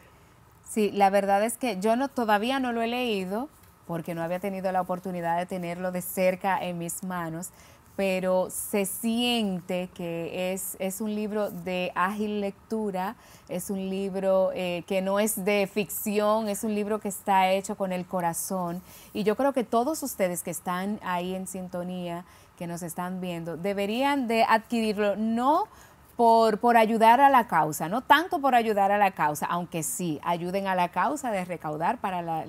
Sí, la verdad es que yo todavía no lo he leído porque no había tenido la oportunidad de tenerlo de cerca en mis manos, pero se siente que es, es un libro de ágil lectura, es un libro eh, que no es de ficción, es un libro que está hecho con el corazón. Y yo creo que todos ustedes que están ahí en sintonía, que nos están viendo, deberían de adquirirlo, no por, por, ayudar a la causa, no tanto por ayudar a la causa, aunque sí, ayuden a la causa de recaudar para,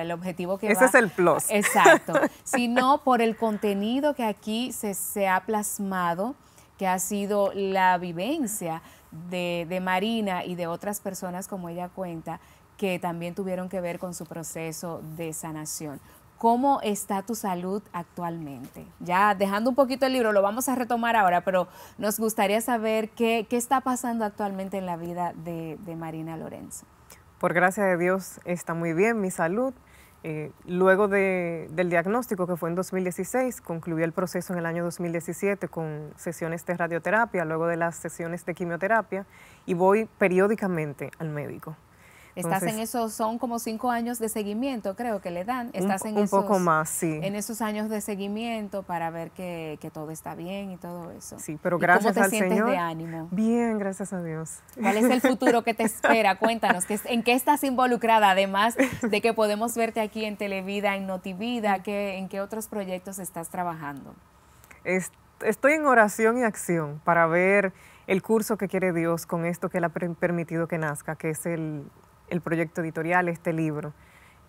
el objetivo que Ese es el plus. Exacto, sino por el contenido que aquí se, se ha plasmado, que ha sido la vivencia de Marina y de otras personas, como ella cuenta, que también tuvieron que ver con su proceso de sanación. ¿Cómo está tu salud actualmente? Ya dejando un poquito el libro, lo vamos a retomar ahora, pero nos gustaría saber qué, qué está pasando actualmente en la vida de, Marina Lorenzo. Por gracia de Dios está muy bien mi salud. Eh, luego del diagnóstico que fue en 2016, concluí el proceso en el año 2017 con sesiones de radioterapia, luego de las sesiones de quimioterapia y voy periódicamente al médico. Estás en esos, son como cinco años de seguimiento, creo que le dan. Estás un, en un poco más, sí. En esos años de seguimiento para ver que, todo está bien y todo eso. Sí, pero gracias cómo te sientes de ánimo? Bien, gracias a Dios. ¿Cuál es el futuro que te espera? Cuéntanos, ¿en qué estás involucrada? Además de que podemos verte aquí en Televida, en Notivida, ¿qué, ¿en qué otros proyectos estás trabajando? Estoy en oración y acción para ver el curso que quiere Dios con esto que Él ha permitido que nazca, que es el el proyecto editorial, este libro.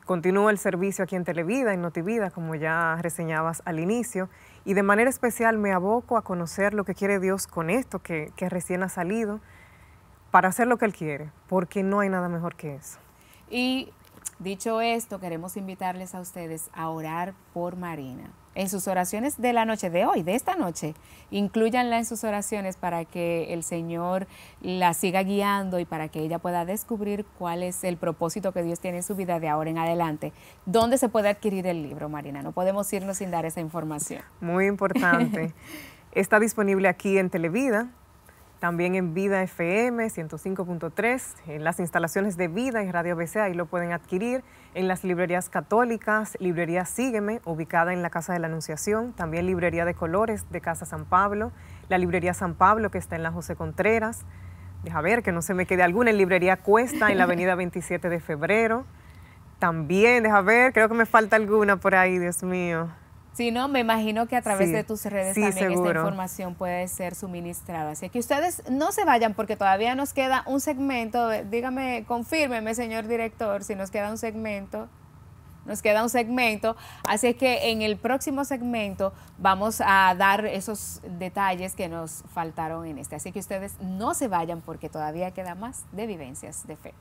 Continúa el servicio aquí en Televida, en Notivida, como ya reseñabas al inicio, y de manera especial me aboco a conocer lo que quiere Dios con esto que, recién ha salido, para hacer lo que Él quiere, porque no hay nada mejor que eso. Y Dicho esto, queremos invitarles a ustedes a orar por Marina. En sus oraciones de la noche de hoy, de esta noche, incluyanla en sus oraciones para que el Señor la siga guiando y para que ella pueda descubrir cuál es el propósito que Dios tiene en su vida de ahora en adelante. ¿Dónde se puede adquirir el libro, Marina? No podemos irnos sin dar esa información. Muy importante. Está disponible aquí en Televida, también en Vida FM 105.3, en las instalaciones de Vida y Radio BC, ahí lo pueden adquirir, en las librerías católicas, Librería Sígueme, ubicada en la Casa de la Anunciación, también Librería de Colores de Casa San Pablo, la Librería San Pablo que está en la José Contreras, deja ver que no se me quede alguna, en Librería Cuesta, en la Avenida 27 de Febrero, también, deja ver, creo que me falta alguna por ahí, Dios mío. Si no, me imagino que a través de tus redes también esta información puede ser suministrada. Así que ustedes no se vayan porque todavía nos queda un segmento. Dígame, confírmeme, señor director, si nos queda un segmento. Nos queda un segmento, así que en el próximo segmento vamos a dar esos detalles que nos faltaron en este. Así que ustedes no se vayan porque todavía queda más de vivencias de fe.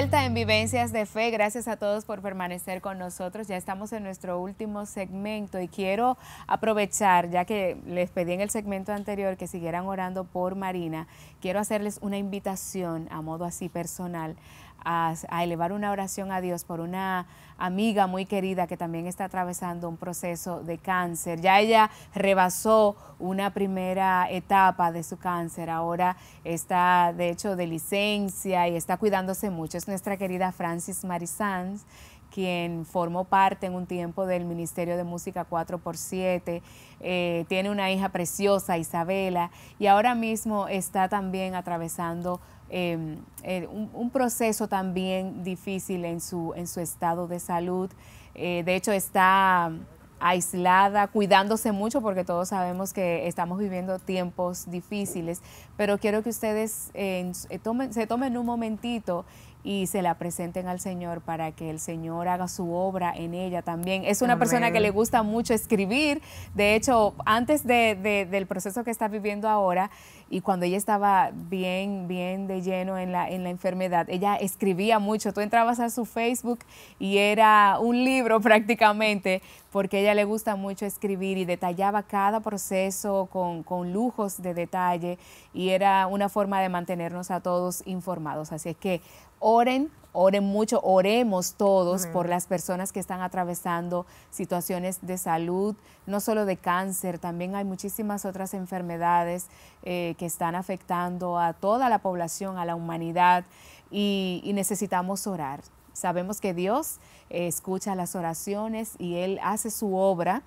vuelta en Vivencias de Fe. Gracias a todos por permanecer con nosotros. Ya estamos en nuestro último segmento y quiero aprovechar, ya que les pedí en el segmento anterior que siguieran orando por Marina, quiero hacerles una invitación a modo así personal a, elevar una oración a Dios por una amiga muy querida que también está atravesando un proceso de cáncer. Ya ella rebasó una primera etapa de su cáncer, ahora está de hecho de licencia y está cuidándose mucho. Es nuestra querida Francis Marisanz quien formó parte en un tiempo del Ministerio de Música 4x7, eh, tiene una hija preciosa, Isabela, y ahora mismo está también atravesando Em, eh, un, proceso también difícil en su, en su estado de salud. Eh, de hecho, está aislada, cuidándose mucho porque todos sabemos que estamos viviendo tiempos difíciles, pero quiero que ustedes eh, tomen, se tomen un momentito y se la presenten al Señor para que el Señor haga su obra en ella también. Es una persona que le gusta mucho escribir, de hecho, antes del proceso que está viviendo ahora y cuando ella estaba bien, bien de lleno en la, en la enfermedad, ella escribía mucho, tú entrabas a su Facebook y era un libro prácticamente, porque ella le gusta mucho escribir y detallaba cada proceso con, con lujos de detalle y era una forma de mantenernos a todos informados. Así es que Oren, oren mucho, oremos todos por las personas que están atravesando situaciones de salud, no solo de cáncer, también hay muchísimas otras enfermedades eh, que están afectando a toda la población, a la humanidad, y, necesitamos orar. Sabemos que Dios eh, escucha las oraciones y Él hace su obra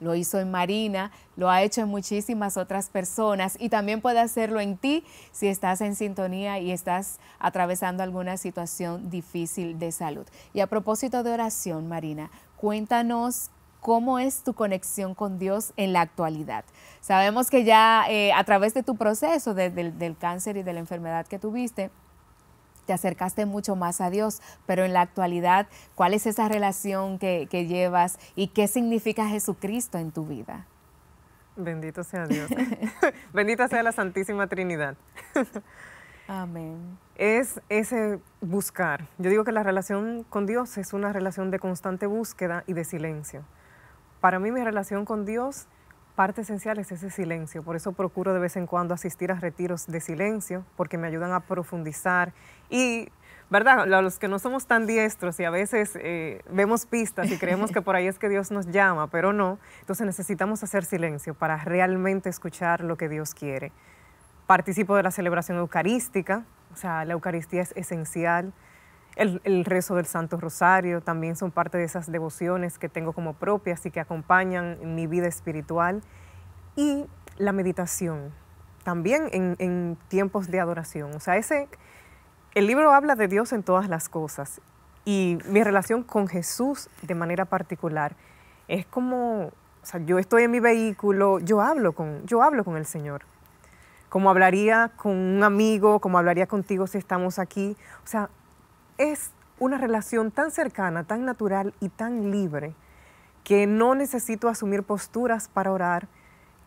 lo hizo en Marina, lo ha hecho en muchísimas otras personas y también puede hacerlo en ti si estás en sintonía y estás atravesando alguna situación difícil de salud. Y a propósito de oración, Marina, cuéntanos cómo es tu conexión con Dios en la actualidad. Sabemos que ya eh, a través de tu proceso del cáncer y de la enfermedad que tuviste, te acercaste mucho más a Dios, pero en la actualidad, ¿cuál es esa relación que, que llevas y qué significa Jesucristo en tu vida? Bendito sea Dios. Bendita sea la Santísima Trinidad. Amén. Es ese buscar. Yo digo que la relación con Dios es una relación de constante búsqueda y de silencio. Para mí mi relación con Dios, parte esencial es ese silencio. Por eso procuro de vez en cuando asistir a retiros de silencio, porque me ayudan a profundizar y, ¿verdad? Los que no somos tan diestros y a veces eh, vemos pistas y creemos que por ahí es que Dios nos llama, pero no. Entonces necesitamos hacer silencio para realmente escuchar lo que Dios quiere. Participo de la celebración eucarística, o sea, la Eucaristía es esencial. El, rezo del Santo Rosario también son parte de esas devociones que tengo como propias y que acompañan mi vida espiritual. Y la meditación, también en, en tiempos de adoración. O sea, ese, el libro habla de Dios en todas las cosas y mi relación con Jesús de manera particular es como, o sea, yo estoy en mi vehículo, yo hablo con, yo hablo con el Señor, como hablaría con un amigo, como hablaría contigo si estamos aquí, o sea, es una relación tan cercana, tan natural y tan libre que no necesito asumir posturas para orar,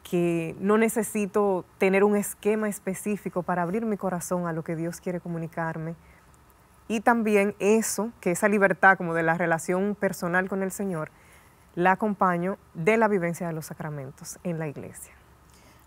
que no necesito tener un esquema específico para abrir mi corazón a lo que Dios quiere comunicarme. Y también eso, que esa libertad como de la relación personal con el Señor, la acompaño de la vivencia de los sacramentos en la iglesia.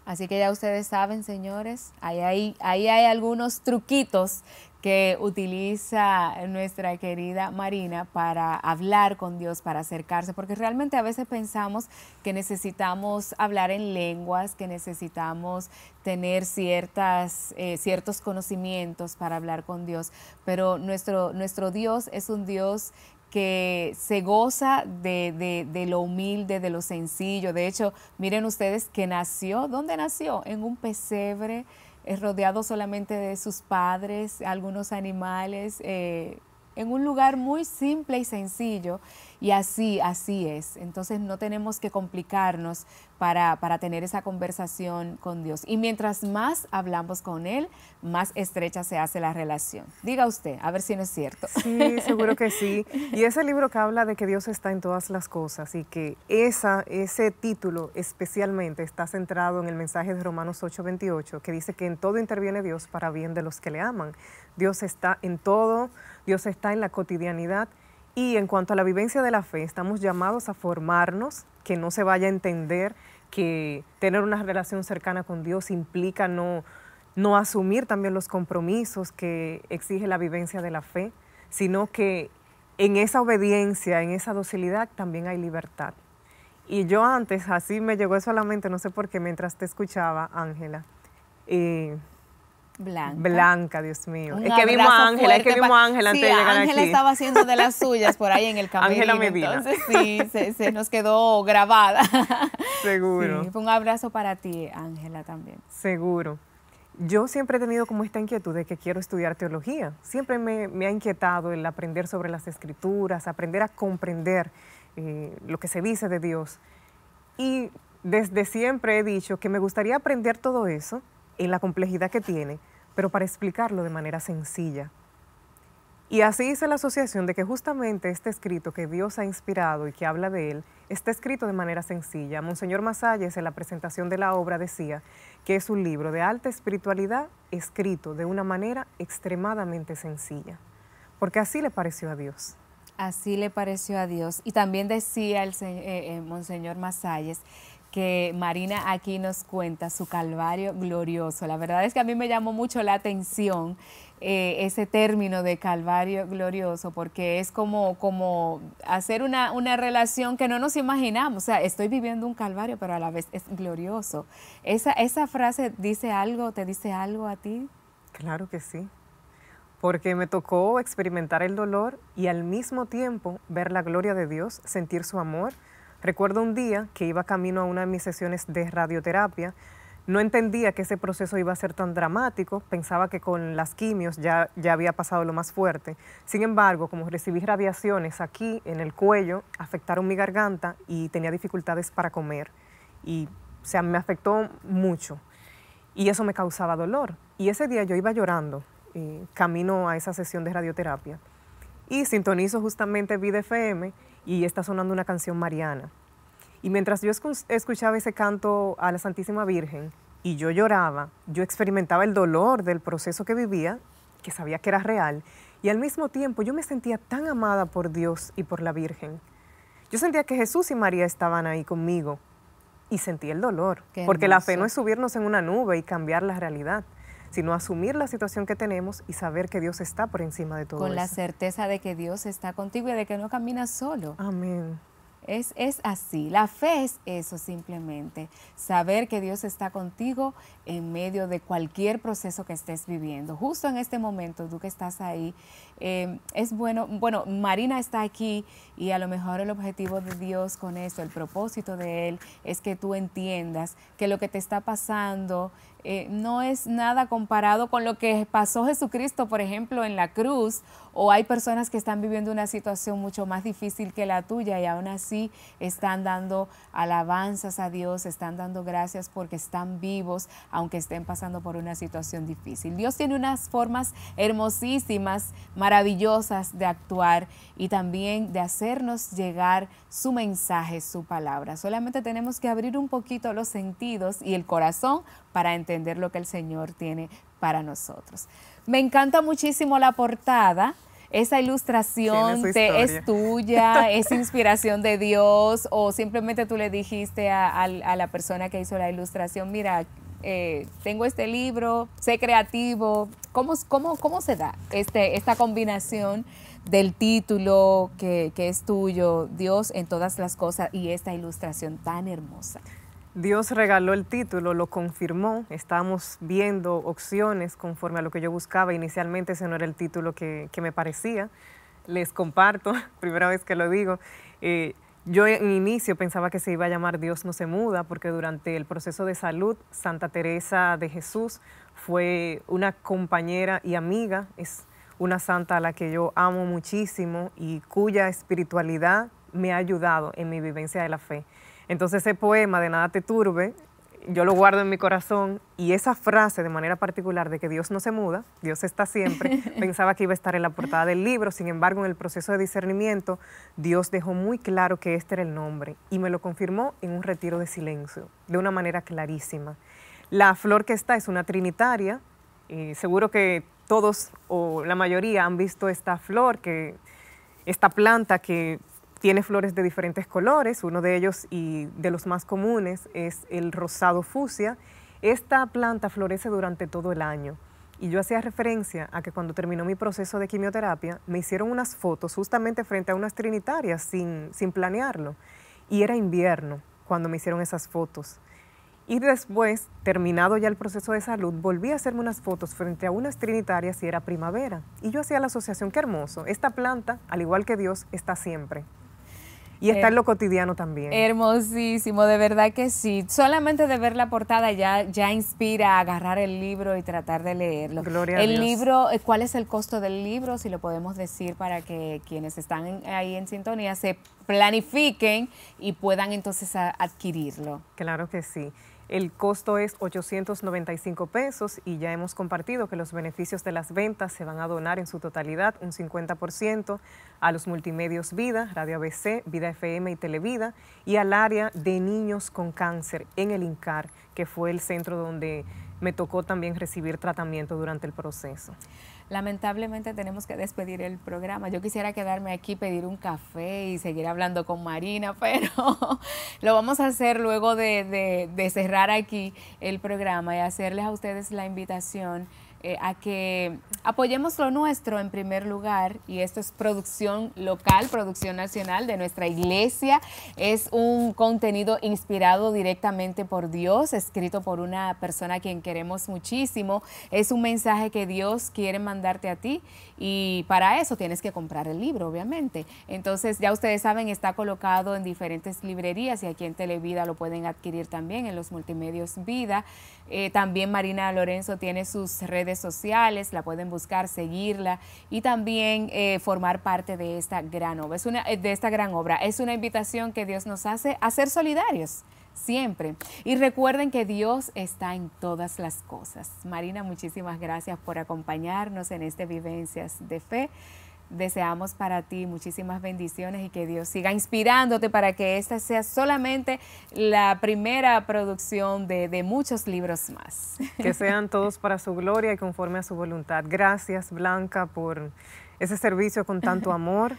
Así que ya ustedes saben, señores, ahí hay, ahí hay algunos truquitos que utiliza nuestra querida Marina para hablar con Dios, para acercarse, porque realmente a veces pensamos que necesitamos hablar en lenguas, que necesitamos tener ciertas, eh, ciertos conocimientos para hablar con Dios, pero nuestro, nuestro Dios es un Dios que se goza de, lo humilde, de lo sencillo. De hecho, miren ustedes que nació, ¿dónde nació? En un pesebre rodeado solamente de sus padres, algunos animales, eh, en un lugar muy simple y sencillo y así, así es. Entonces no tenemos que complicarnos para, para, tener esa conversación con Dios. Y mientras más hablamos con Él, más estrecha se hace la relación. Diga usted, a ver si no es cierto. Sí, seguro que sí. Y ese libro que habla de que Dios está en todas las cosas y que esa, ese título especialmente está centrado en el mensaje de Romanos 8:28, que dice que en todo interviene Dios para bien de los que le aman. Dios está en todo, Dios está en la cotidianidad y en cuanto a la vivencia de la fe, estamos llamados a formarnos, que no se vaya a entender que tener una relación cercana con Dios implica no, no asumir también los compromisos que exige la vivencia de la fe, sino que en esa obediencia, en esa docilidad también hay libertad. Y yo antes, así me llegó eso la a mente, no sé por qué, mientras te escuchaba, Ángela, eh, Blanca. Blanca, Dios mío. es que vimos a Ángela, es que vimos a Ángela antes de llegar Ángela estaba haciendo de las suyas por ahí en el camino. Ángela Entonces sí, se, se, nos quedó grabada. Seguro. un abrazo para ti, Ángela, también. Seguro. Yo siempre he tenido como esta inquietud de que quiero estudiar teología. Siempre me, ha inquietado el aprender sobre las escrituras, aprender a comprender eh, lo que se dice de Dios. Y desde siempre he dicho que me gustaría aprender todo eso, en la complejidad que tiene, pero para explicarlo de manera sencilla. Y así hice la asociación de que justamente este escrito que Dios ha inspirado y que habla de él, está escrito de manera sencilla. Monseñor Masalles en la presentación de la obra decía que es un libro de alta espiritualidad escrito de una manera extremadamente sencilla, porque así le pareció a Dios. Así le pareció a Dios. Y también decía el, eh, eh, Monseñor Masalles que Marina aquí nos cuenta su calvario glorioso. La verdad es que a mí me llamó mucho la atención eh, ese término de calvario glorioso, porque es como, como hacer una, relación que no nos imaginamos. O sea, estoy viviendo un calvario, pero a la vez es glorioso. ¿Esa, esa frase dice algo, te dice algo a ti? Claro que sí, porque me tocó experimentar el dolor y al mismo tiempo ver la gloria de Dios, sentir su amor, Recuerdo un día que iba camino a una de mis sesiones de radioterapia. No entendía que ese proceso iba a ser tan dramático, pensaba que con las quimios ya, había pasado lo más fuerte. Sin embargo, como recibí radiaciones aquí en el cuello, afectaron mi garganta y tenía dificultades para comer. Y, o sea, me afectó mucho. Y eso me causaba dolor. Y ese día yo iba llorando eh, camino a esa sesión de radioterapia. Y sintonizo justamente Vida FM y está sonando una canción mariana. Y mientras yo escuchaba ese canto a la Santísima Virgen y yo lloraba, yo experimentaba el dolor del proceso que vivía, que sabía que era real, y al mismo tiempo yo me sentía tan amada por Dios y por la Virgen. Yo sentía que Jesús y María estaban ahí conmigo y sentía el dolor, porque la fe no es subirnos en una nube y cambiar la realidad sino asumir la situación que tenemos y saber que Dios está por encima de todo. Con la certeza de que Dios está contigo y de que no caminas solo. Amén. Es, es, así, la fe es eso simplemente, saber que Dios está contigo en medio de cualquier proceso que estés viviendo. Justo en este momento, tú que estás ahí Em, es bueno, bueno, Marina está aquí y a lo mejor el objetivo de Dios con eso, el propósito de Él, es que tú entiendas que lo que te está pasando eh, no es nada comparado con lo que pasó Jesucristo, por ejemplo, en la cruz, o hay personas que están viviendo una situación mucho más difícil que la tuya y aún así están dando alabanzas a Dios, están dando gracias porque están vivos, aunque estén pasando por una situación difícil. Dios tiene unas formas hermosísimas maravillosas de actuar y también de hacernos llegar su mensaje, su palabra. Solamente tenemos que abrir un poquito los sentidos y el corazón para entender lo que el Señor tiene para nosotros. Me encanta muchísimo la portada, esa ilustración es tuya, es inspiración de Dios, o simplemente tú le dijiste a, a, la persona que hizo la ilustración, mira, eh, tengo este libro, sé creativo. ¿Cómo, cómo, cómo se da este, esta combinación del título que, es tuyo, Dios en todas las cosas y esta ilustración tan hermosa? Dios regaló el título, lo confirmó, estábamos viendo opciones conforme a lo que yo buscaba. Inicialmente ese no era el título que, me parecía. Les comparto, primera vez que lo digo. Eh, yo en inicio pensaba que se iba a llamar Dios no se muda, porque durante el proceso de salud, Santa Teresa de Jesús fue una compañera y amiga, es una santa a la que yo amo muchísimo y cuya espiritualidad me ha ayudado en mi vivencia de la fe. Entonces ese poema de Nada te turbe yo lo guardo en mi corazón y esa frase de manera particular de que Dios no se muda, Dios está siempre, pensaba que iba a estar en la portada del libro, sin embargo en el proceso de discernimiento Dios dejó muy claro que este era el nombre y me lo confirmó en un retiro de silencio, de una manera clarísima. La flor que está es una trinitaria, y seguro que todos o la mayoría han visto esta flor, que, esta planta que tiene flores de diferentes colores, uno de ellos y de los más comunes es el rosado fucsia. Esta planta florece durante todo el año. Y yo hacía referencia a que cuando terminó mi proceso de quimioterapia, me hicieron unas fotos justamente frente a unas trinitarias sin, sin planearlo. Y era invierno cuando me hicieron esas fotos. Y después, terminado ya el proceso de salud, volví a hacerme unas fotos frente a unas trinitarias y era primavera. Y yo hacía la asociación, qué hermoso, esta planta, al igual que Dios, está siempre. Y está en eh, lo cotidiano también. Hermosísimo, de verdad que sí. Solamente de ver la portada ya, ya inspira a agarrar el libro y tratar de leerlo. Gloria el libro, eh, ¿cuál es el costo del libro? Si lo podemos decir para que quienes están ahí en sintonía se planifiquen y puedan entonces adquirirlo. Claro que sí. El costo es 895 pesos y ya hemos compartido que los beneficios de las ventas se van a donar en su totalidad un 50% a los multimedios Vida, Radio ABC, Vida FM y Televida y al área de niños con cáncer en el INCAR, que fue el centro donde me tocó también recibir tratamiento durante el proceso. Lamentablemente tenemos que despedir el programa. Yo quisiera quedarme aquí, pedir un café y seguir hablando con Marina, pero lo vamos a hacer luego de, cerrar aquí el programa y hacerles a ustedes la invitación eh, a que apoyemos lo nuestro en primer lugar, y esto es producción local, producción nacional de nuestra iglesia, es un contenido inspirado directamente por Dios, escrito por una persona a quien queremos muchísimo, es un mensaje que Dios quiere mandarte a ti y para eso tienes que comprar el libro, obviamente. Entonces ya ustedes saben, está colocado en diferentes librerías y aquí en Televida lo pueden adquirir también en los multimedios Vida. Eh, también Marina Lorenzo tiene sus redes sociales, la pueden buscar, seguirla y también eh, formar parte de esta gran obra. Es una, eh, de esta gran obra. Es una invitación que Dios nos hace a ser solidarios siempre. Y recuerden que Dios está en todas las cosas. Marina, muchísimas gracias por acompañarnos en este Vivencias de Fe. Deseamos para ti muchísimas bendiciones y que Dios siga inspirándote para que esta sea solamente la primera producción de, de, muchos libros más. Que sean todos para su gloria y conforme a su voluntad. Gracias Blanca por ese servicio con tanto amor.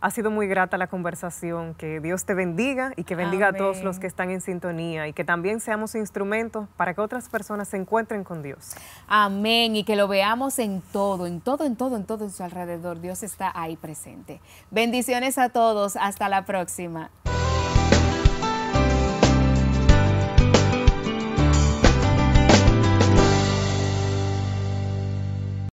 Ha sido muy grata la conversación. Que Dios te bendiga y que bendiga a todos los que están en sintonía y que también seamos instrumentos para que otras personas se encuentren con Dios. Amén. Y que lo veamos en todo, en todo, en todo, en todo en su alrededor. Dios está ahí presente. Bendiciones a todos. Hasta la próxima.